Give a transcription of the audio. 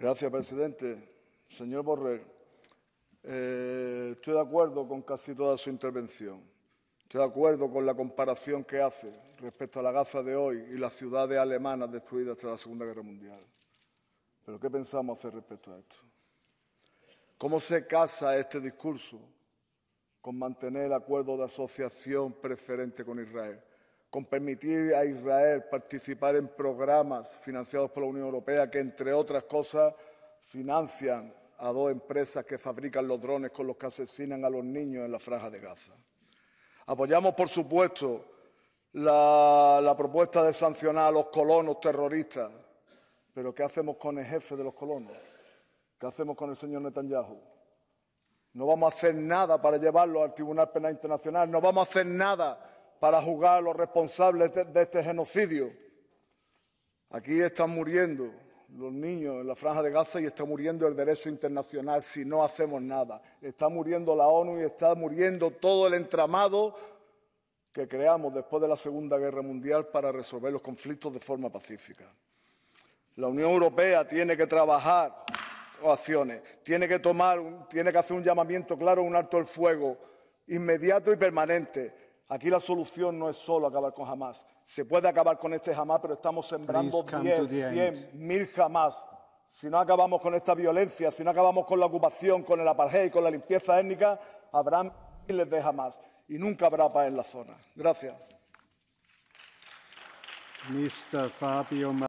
Gracias, presidente. Señor Borrell, eh, estoy de acuerdo con casi toda su intervención. Estoy de acuerdo con la comparación que hace respecto a la Gaza de hoy y las ciudades alemanas destruidas tras la Segunda Guerra Mundial. Pero ¿qué pensamos hacer respecto a esto? ¿Cómo se casa este discurso con mantener el acuerdo de asociación preferente con Israel? con permitir a Israel participar en programas financiados por la Unión Europea que, entre otras cosas, financian a dos empresas que fabrican los drones con los que asesinan a los niños en la franja de Gaza. Apoyamos, por supuesto, la, propuesta de sancionar a los colonos terroristas, pero ¿qué hacemos con el jefe de los colonos? ¿Qué hacemos con el señor Netanyahu? No vamos a hacer nada para llevarlo al Tribunal Penal Internacional, no vamos a hacer nada para jugar a los responsables de este genocidio. Aquí están muriendo los niños en la franja de Gaza y está muriendo el derecho internacional si no hacemos nada. Está muriendo la ONU y está muriendo todo el entramado que creamos después de la Segunda Guerra Mundial para resolver los conflictos de forma pacífica. La Unión Europea tiene que trabajar acciones, tiene que tomar, tiene que hacer un llamamiento claro, un alto el fuego inmediato y permanente Aquí la solución no es solo acabar con jamás. Se puede acabar con este jamás, pero estamos sembrando 10, 100, jamás. Si no acabamos con esta violencia, si no acabamos con la ocupación, con el apartheid, con la limpieza étnica, habrá miles de jamás y nunca habrá paz en la zona. Gracias.